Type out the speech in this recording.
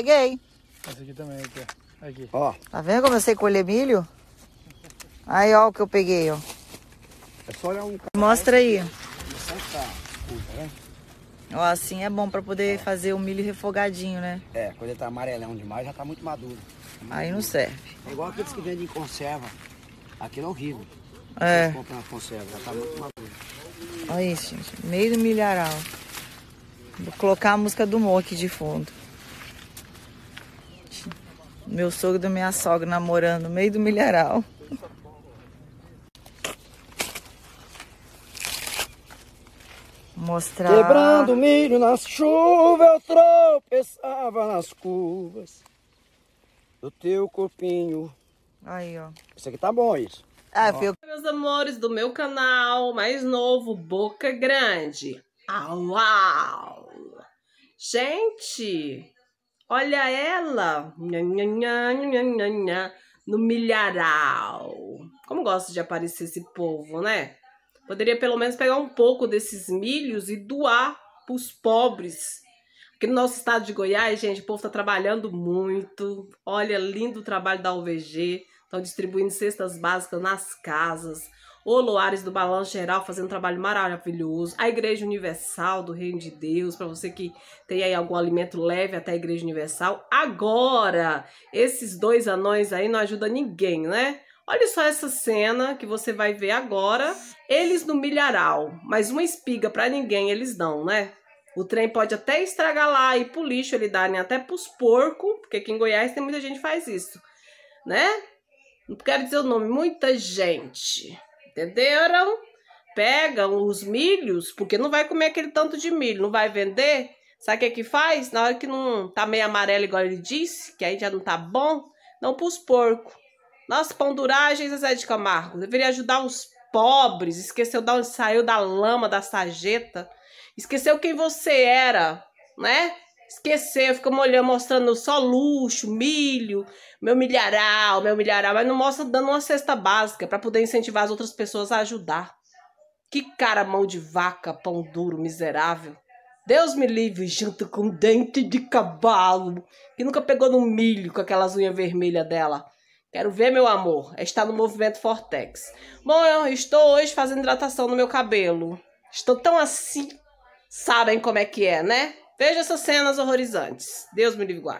Peguei. Esse aqui também, aqui. aqui. Ó. Tá vendo como eu sei colher milho? Aí, ó o que eu peguei, ó. É só olhar um Mostra aí. É né? Ó, assim é bom pra poder é. fazer o milho refogadinho, né? É, quando ele tá amarelão demais, já tá muito maduro. Muito aí não serve. É igual aqueles que vendem em conserva. Aquilo é horrível. É. Vocês compram na conserva, já tá muito maduro. Olha isso, gente. Meio do milharal. Vou colocar a música do Mo aqui de fundo. Meu sogro e minha sogra namorando no meio do milharal. Mostrar. Quebrando milho na chuva, eu tropeçava nas curvas do teu corpinho. Aí, ó. Isso aqui tá bom, isso. Ah, ó. Meus amores do meu canal mais novo, Boca Grande. Au, au. Gente, Olha ela! No milharal. Como gosta de aparecer esse povo, né? Poderia pelo menos pegar um pouco desses milhos e doar para os pobres. Aqui no nosso estado de Goiás, gente, o povo está trabalhando muito. Olha, lindo o trabalho da UVG. Estão distribuindo cestas básicas nas casas o Loares do Balanço Geral fazendo um trabalho maravilhoso, a Igreja Universal do Reino de Deus, para você que tem aí algum alimento leve até a Igreja Universal. Agora, esses dois anões aí não ajudam ninguém, né? Olha só essa cena que você vai ver agora. Eles no milharal, mas uma espiga para ninguém eles dão, né? O trem pode até estragar lá e pro lixo ele darem até pros porcos, porque aqui em Goiás tem muita gente que faz isso, né? Não quero dizer o nome, muita gente entenderam? Pegam os milhos, porque não vai comer aquele tanto de milho, não vai vender. Sabe o que é que faz? Na hora que não tá meio amarelo, igual ele disse, que aí já não tá bom, não pros porcos. Nossa, duragem, Zezé de Camargo, deveria ajudar os pobres, esqueceu de onde saiu da lama, da sarjeta, esqueceu quem você era, né? Esquecer, fica molhando, mostrando só luxo, milho, meu milharal, meu milharal, mas não mostra dando uma cesta básica para poder incentivar as outras pessoas a ajudar. Que cara mão de vaca, pão duro, miserável. Deus me livre, janta com dente de cavalo, que nunca pegou no milho com aquelas unhas vermelhas dela. Quero ver, meu amor, é está no movimento Fortex. Bom, eu estou hoje fazendo hidratação no meu cabelo. Estou tão assim, sabem como é que é, né? Veja essas cenas horrorizantes. Deus me livre guarde.